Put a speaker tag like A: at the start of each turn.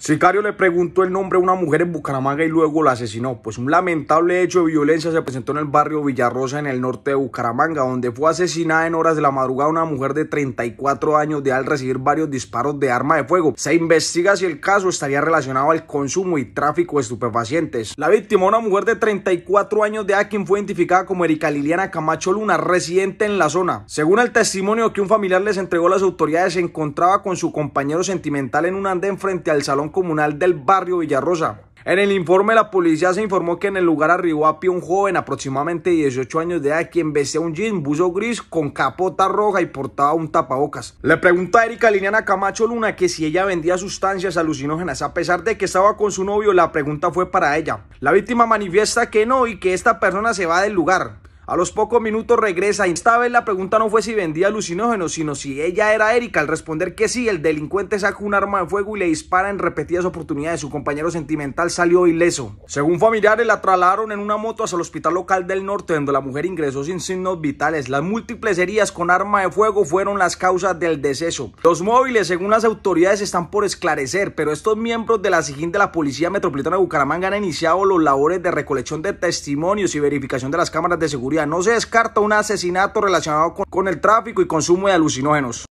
A: Sicario le preguntó el nombre a una mujer en Bucaramanga y luego la asesinó, pues un lamentable hecho de violencia se presentó en el barrio Villarrosa en el norte de Bucaramanga, donde fue asesinada en horas de la madrugada una mujer de 34 años de al recibir varios disparos de arma de fuego. Se investiga si el caso estaría relacionado al consumo y tráfico de estupefacientes. La víctima, una mujer de 34 años de edad, quien fue identificada como Erika Liliana Camacho Luna, residente en la zona. Según el testimonio que un familiar les entregó a las autoridades, se encontraba con su compañero sentimental en un andén frente al salón Comunal del barrio Villarrosa. En el informe, la policía se informó que en el lugar arribó a pie un joven aproximadamente 18 años de edad quien vestía un jean buzo gris con capota roja y portaba un tapabocas. Le pregunta a Erika Liniana Camacho Luna que si ella vendía sustancias alucinógenas a pesar de que estaba con su novio, la pregunta fue para ella. La víctima manifiesta que no y que esta persona se va del lugar. A los pocos minutos regresa. Esta la pregunta no fue si vendía alucinógenos, sino si ella era Erika. Al responder que sí, el delincuente saca un arma de fuego y le dispara en repetidas oportunidades. Su compañero sentimental salió ileso. Según familiares, la trasladaron en una moto hasta el hospital local del norte, donde la mujer ingresó sin signos vitales. Las múltiples heridas con arma de fuego fueron las causas del deceso. Los móviles, según las autoridades, están por esclarecer, pero estos miembros de la SIGIN de la Policía Metropolitana de Bucaramanga han iniciado los labores de recolección de testimonios y verificación de las cámaras de seguridad no se descarta un asesinato relacionado con, el tráfico y consumo de alucinógenos.